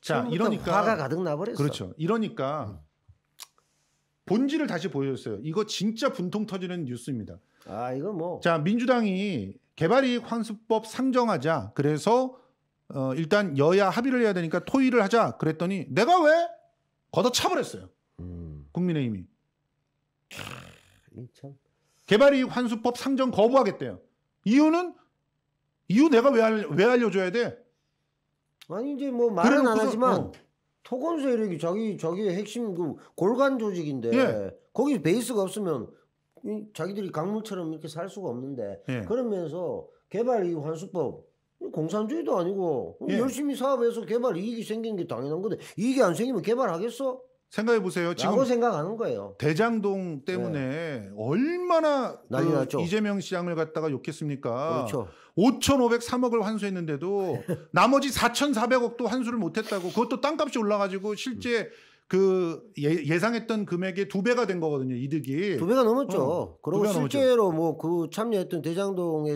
자, 이러니까 화가 가득 나버렸어. 그렇죠. 이러니까 음. 본질을 다시 보여줬어요. 이거 진짜 분통 터지는 뉴스입니다. 아, 이거 뭐. 자, 민주당이 개발이익 환수법 상정하자. 그래서 어, 일단 여야 합의를 해야 되니까 토의를 하자. 그랬더니 내가 왜 걷어차버렸어요. 음. 국민의힘이. 개발이익 환수법 상정 거부하겠대요. 이유는 이유 내가 왜, 왜 알려줘야 돼? 아니 이제 뭐 말은 안 하지만 어. 토건 세력이 자기 자기의 핵심 그 골간 조직인데 예. 거기 베이스가 없으면 자기들이 강물처럼 이렇게 살 수가 없는데 예. 그러면서 개발 이익 환수법 공산주의도 아니고 예. 열심히 사업해서 개발 이익이 생기는 게 당연한 건데 이익이 안 생기면 개발하겠어? 생각해 보세요. 지금 생각하는 거예요. 대장동 때문에 네. 얼마나 그 난리 그 났죠. 이재명 시장을 갖다가 욕했습니까? 그렇죠. 5,503억을 환수했는데도 나머지 4,400억도 환수를 못했다고 그것도 땅값이 올라가지고 실제 그 예, 상했던 금액의 두 배가 된 거거든요. 이득이 두 배가 넘었죠. 어, 그리고 배가 실제로 뭐 그 참여했던 대장동에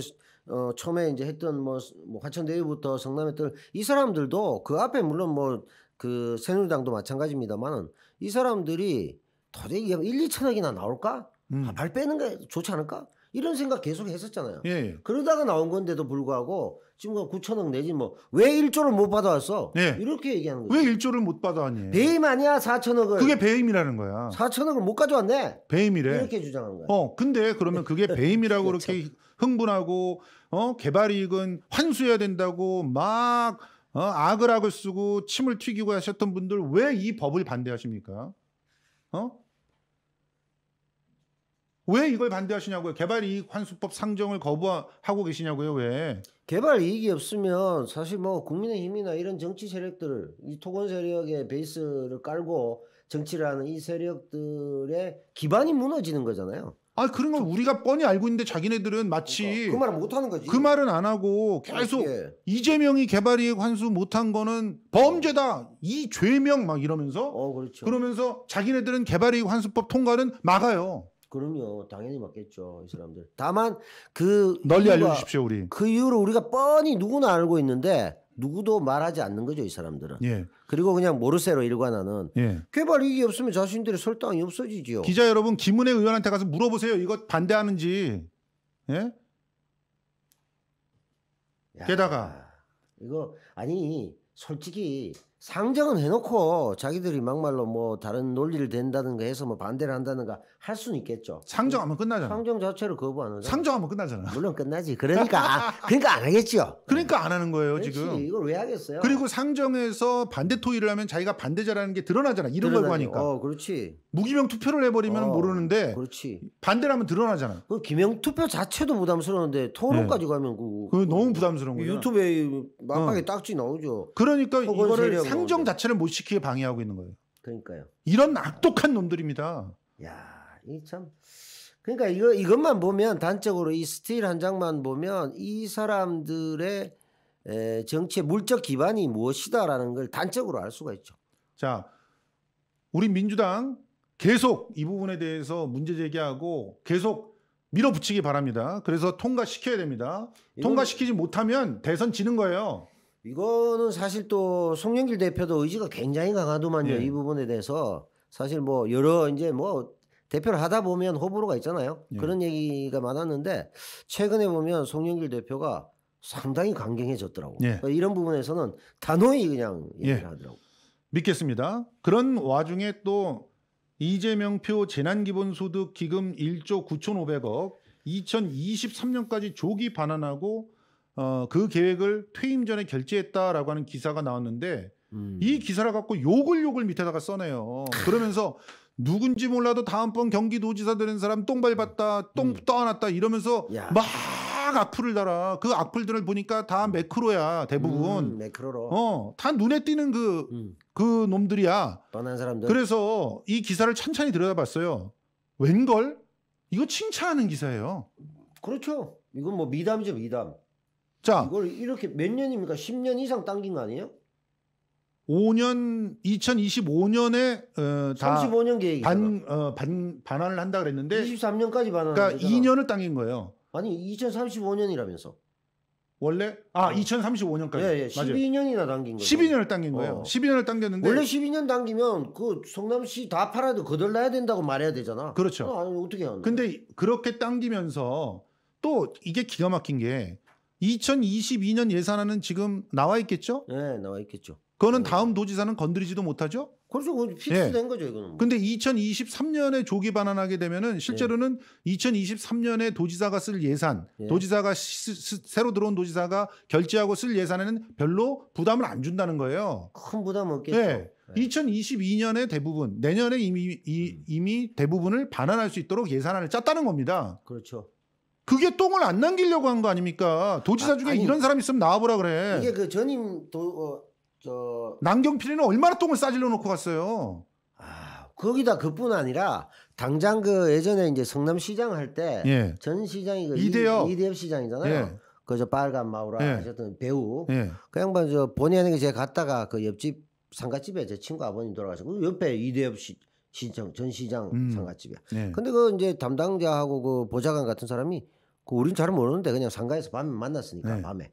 어, 처음에 이제 했던 뭐, 뭐 화천대유부터 성남했던 이 사람들도 그 앞에 물론 뭐그 새누리당도 마찬가지입니다만은 이 사람들이 도대체 1, 2천억이나 나올까? 음. 아, 발 빼는 게 좋지 않을까? 이런 생각 계속 했었잖아요. 예, 예. 그러다가 나온 건데도 불구하고 지금 9천억 뭐 내지 뭐 왜 1조를 못 받아왔어? 예. 이렇게 얘기하는 거죠. 왜 1조를 못 받아왔니? 배임 아니야 4천억을. 그게 배임이라는 거야. 4천억을 못 가져왔네. 배임이래. 이렇게 주장하는 거야. 어, 근데 그러면 그게 배임이라고 그렇게 그렇죠. 흥분하고 어 개발 이익은 환수해야 된다고 막 어, 악을 악을 쓰고 침을 튀기고 하셨던 분들 왜 이 법을 반대하십니까? 어? 왜 이걸 반대하시냐고요? 개발 이익 환수법 상정을 거부하고 계시냐고요? 왜? 개발 이익이 없으면 사실 뭐 국민의힘이나 이런 정치 세력들을 이 토건 세력의 베이스를 깔고 정치를 하는 이 세력들의 기반이 무너지는 거잖아요. 아 그런 걸 우리가 뻔히 알고 있는데 자기네들은 마치 그러니까 그 말은 못 하는 거지. 그 말은 안 하고 계속 예. 이재명이 개발이익 환수 못한 거는 범죄다 어. 이 죄명 막 이러면서 어 그렇죠. 그러면서 자기네들은 개발이익 환수법 통과는 막아요. 그럼요 당연히 맞겠죠 이 사람들. 다만 그 널리 이유가, 알려주십시오 우리. 그이유로 우리가 뻔히 누구나 알고 있는데 누구도 말하지 않는 거죠 이 사람들은. 예. 그리고 그냥 모르쇠로 일관하는 예. 개발 이익 없으면 자신들의 설당이 없어지지요. 기자 여러분 김은혜 의원한테 가서 물어보세요. 이거 반대하는지. 예? 게다가 이거 아니 솔직히 상정은 해놓고 자기들이 막말로 뭐 다른 논리를 댄다든가 해서 뭐 반대를 한다든가 할 수는 있겠죠. 상정하면 끝나잖아. 상정 자체를 거부하는. 상정하면 끝나잖아. 물론 끝나지. 그러니까 아, 그러니까 안 하겠죠. 그러니까 안 하는 거예요 그렇지. 지금. 이걸 왜 하겠어요? 그리고 상정에서 반대 토의를 하면 자기가 반대자라는 게 드러나잖아. 이런 걸 하니까. 어, 그렇지. 무기명 투표를 해버리면 어, 모르는데. 그렇지. 반대라면 드러나잖아. 그 기명 투표 자체도 부담스러운데 토론까지 네. 가면 그. 그 너무 부담스러운 거예요. 유튜브에 막방에 어. 딱지 나오죠. 그러니까 이거를 상정 좋 자체를 못 시키게 방해하고 있는 거예요. 그러니까요. 이런 악독한 놈들입니다. 야, 이 참. 그러니까 이거 이것만 보면 단적으로 이 스틸 한 장만 보면 이 사람들의 에, 정치의 물적 기반이 무엇이다라는 걸 단적으로 알 수가 있죠. 자, 우리 민주당 계속 이 부분에 대해서 문제 제기하고 계속 밀어붙이기 바랍니다. 그래서 통과시켜야 됩니다. 통과시키지 못하면 대선 지는 거예요. 이거는 사실 또 송영길 대표도 의지가 굉장히 강하더만요. 예. 이 부분에 대해서 사실 뭐 여러 이제 뭐 대표를 하다 보면 호불호가 있잖아요. 예. 그런 얘기가 많았는데 최근에 보면 송영길 대표가 상당히 강경해졌더라고. 예. 그러니까 이런 부분에서는 단호히 그냥 예. 얘기를 하더라고. 믿겠습니다. 그런 와중에 또 이재명 표 재난기본소득 기금 1조 9,500억 2023년까지 조기 반환하고 어, 그 계획을 퇴임 전에 결제했다라고 하는 기사가 나왔는데 음. 이 기사를 갖고 욕을 욕을 밑에다가 써내요. 그러면서 누군지 몰라도 다음번 경기도지사 되는 사람 똥 밟았다, 똥 음. 떠안았다 이러면서 야. 막 악플을 달아. 그 악플들을 보니까 다 매크로야 대부분. 음, 매크로로. 어, 다 눈에 띄는 그그 음. 그 놈들이야. 뻔한 사람들. 그래서 이 기사를 천천히 들여다봤어요. 웬걸? 이거 칭찬하는 기사예요. 그렇죠. 이건 뭐 미담이죠 미담. 자. 이걸 이렇게 몇 년입니까? 10년 이상 당긴 거 아니에요? 5년 2025년에 어, 다 35년 계획 반, 어, 반 반환을 한다 그랬는데 23년까지 반환. 그러니까 되잖아. 2년을 당긴 거예요. 아니 2035년이라면서. 원래 아 어. 2035년까지. 예, 예. 12년이나 당긴 거예요. 12년을 당긴 거예요. 어. 12년을 당겼는데 원래 12년 당기면 그 성남시 다 팔아도 거덜나야 된다고 말해야 되잖아. 그렇죠. 아, 어떻게 하는? 근데 그렇게 당기면서 또 이게 기가 막힌 게 2022년 예산안은 지금 나와 있겠죠? 네, 나와 있겠죠. 그거는 네. 다음 도지사는 건드리지도 못하죠? 그렇죠. 픽스된 예. 네. 거죠, 이거는. 뭐. 근데 2023년에 조기 반환하게 되면은 실제로는 네. 2023년에 도지사가 쓸 예산, 네. 도지사가 시, 시, 새로 들어온 도지사가 결제하고 쓸 예산에는 별로 부담을 안 준다는 거예요. 큰 부담 없겠죠. 네. 2022년에 대부분, 내년에 이미, 이, 음. 미 대부분을 반환할 수 있도록 예산안을 짰다는 겁니다. 그렇죠. 그게 똥을 안 남기려고 한 거 아닙니까? 도지사 아, 중에 아니, 이런 사람 있으면 나와보라 그래. 이게 그 전임 도, 어, 저. 남경필이는 얼마나 똥을 싸질러 놓고 갔어요. 아, 거기다 그뿐 아니라 당장 그 예전에 이제 성남시장 할 때전 예. 시장이 그 이대엽. 이대엽 시장이잖아요. 예. 그저 빨간 마우라 예. 하셨던 배우. 예. 그 양반 저 본의 아니게 제가 갔다가 그 옆집 상가집에 제 친구 아버님 돌아가시고 그 옆에 이대엽 시 시청전 시장 음. 상가집이야. 네. 근데 그 이제 담당자하고 그 보좌관 같은 사람이 그 우린 잘 모르는데 그냥 상가에서 밤에 만났으니까 네. 밤에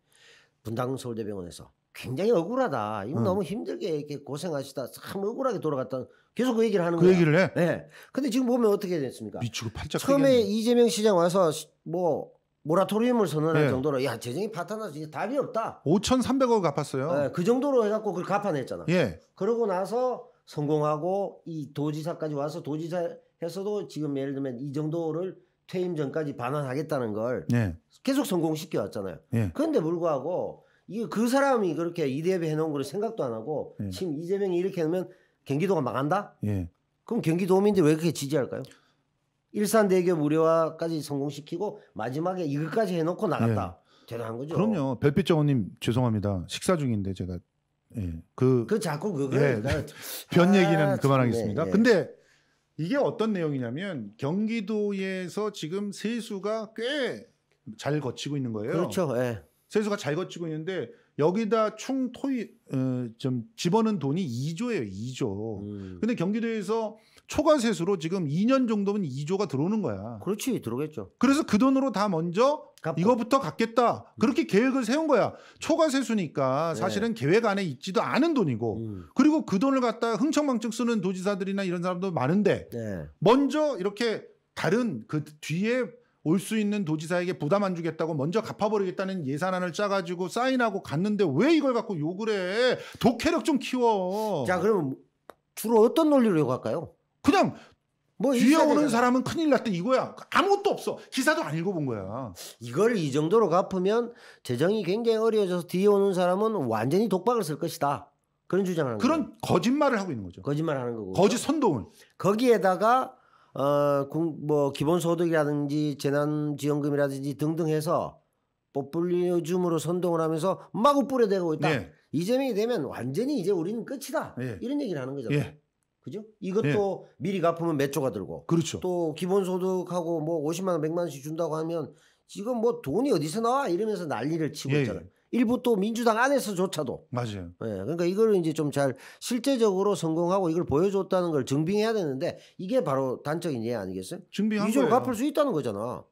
분당 서울대병원에서 굉장히 억울하다. 이거 음. 너무 힘들게 이렇게 고생하시다. 참 억울하게 돌아갔다. 계속 그 얘기를 하는 그 거야. 그 얘기를 해. 네. 근데 지금 보면 어떻게 됐습니까? 미치고 팔짝 처음에 끄겠네. 이재명 시장 와서 뭐 모라토리움을 선언할 네. 정도로 야 재정이 파탄나서 이제 답이 없다. 5,300억 을 갚았어요. 네, 그 정도로 해갖고 그걸 갚아냈잖아. 예. 그러고 나서 성공하고 이 도지사까지 와서 도지사 해서도 지금 예를 들면 이 정도를 퇴임 전까지 반환하겠다는 걸 예. 계속 성공시켜 왔잖아요. 예. 그런데 불구하고 이 그 사람이 그렇게 이대배 해놓은 걸 생각도 안 하고 예. 지금 이재명이 이렇게 하면 경기도가 망한다? 예. 그럼 경기도민들이 왜 그렇게 지지할까요? 일산대교 무료화까지 성공시키고 마지막에 이것까지 해놓고 나갔다. 예. 대단한 거죠. 그럼요. 별빛 정원님 죄송합니다. 식사 중인데 제가 예. 그, 그 자꾸 그걸. 예. 그러니까 변 얘기는 아, 그만하겠습니다. 네, 네, 근데 이게 어떤 내용이냐면 경기도에서 지금 세수가 꽤 잘 거치고 있는 거예요. 그렇죠. 예. 세수가 잘 거치고 있는데 여기다 총 토이 어, 좀 집어넣은 돈이 2조예요. 2조. 음. 근데 경기도에서 초과세수로 지금 2년 정도면 2조가 들어오는 거야. 그렇지 들어오겠죠. 그래서 그 돈으로 다 먼저 갚고. 이거부터 갚겠다. 그렇게 음. 계획을 세운 거야. 초과세수니까 네. 사실은 네. 계획 안에 있지도 않은 돈이고 음. 그리고 그 돈을 갖다 흥청망청 쓰는 도지사들이나 이런 사람도 많은데 네. 먼저 이렇게 다른 그 뒤에 올 수 있는 도지사에게 부담 안 주겠다고 먼저 갚아버리겠다는 예산안을 짜가지고 사인하고 갔는데 왜 이걸 갖고 욕을 해? 독해력 좀 키워. 자 그럼 주로 어떤 논리로 욕할까요? 그냥 뭐 뒤에 오는 사람은 큰일 났다 이거야. 아무것도 없어. 기사도 안 읽어본 거야. 이걸 이 정도로 갚으면 재정이 굉장히 어려워져서 뒤에 오는 사람은 완전히 독박을 쓸 것이다. 그런 주장하는 그런 거예요. 거짓말을 하고 있는 거죠. 거짓말 하는 거고. 거짓 선동을. 거기에다가 어뭐 기본소득이라든지 재난지원금이라든지 등등 해서 뽀플리즘으로 선동을 하면서 마구 뿌려대고 있다. 네. 이재명이 되면 완전히 이제 우리는 끝이다. 네. 이런 얘기를 하는 거죠. 예. 그죠? 이것도 네. 미리 갚으면 몇 조가 들고. 그렇죠. 또 기본소득하고 뭐 50만 원, 100만 원씩 준다고 하면 지금 뭐 돈이 어디서 나와 이러면서 난리를 치고 예. 있잖아요. 예. 일부 또 민주당 안에서조차도. 맞아요. 예. 그러니까 이거를 이제 좀 잘 실제적으로 성공하고 이걸 보여줬다는 걸 증빙해야 되는데 이게 바로 단적인 예 아니겠어요? 증빙한 이조 갚을 수 있다는 거잖아.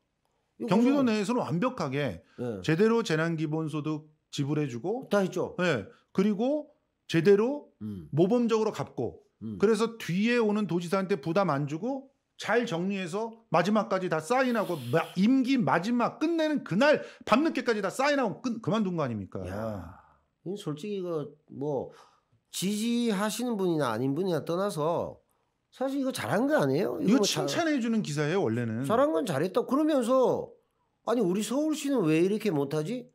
경기도 내에서는 완벽하게 예. 제대로 재난기본소득 지불해주고 다 했죠. 예. 그리고 제대로 음. 모범적으로 갚고 음. 그래서 뒤에 오는 도지사한테 부담 안 주고 잘 정리해서 마지막까지 다 사인하고 마, 임기 마지막 끝내는 그날 밤늦게까지 다 사인하고 끝, 그만둔 거 아닙니까? 야, 솔직히 이거 뭐 지지하시는 분이나 아닌 분이나 떠나서 사실 이거 잘한 거 아니에요? 이거, 이거 뭐 칭찬해 주는 기사예요 원래는. 잘한 건 잘했다. 그러면서 아니 우리 서울시는 왜 이렇게 못하지?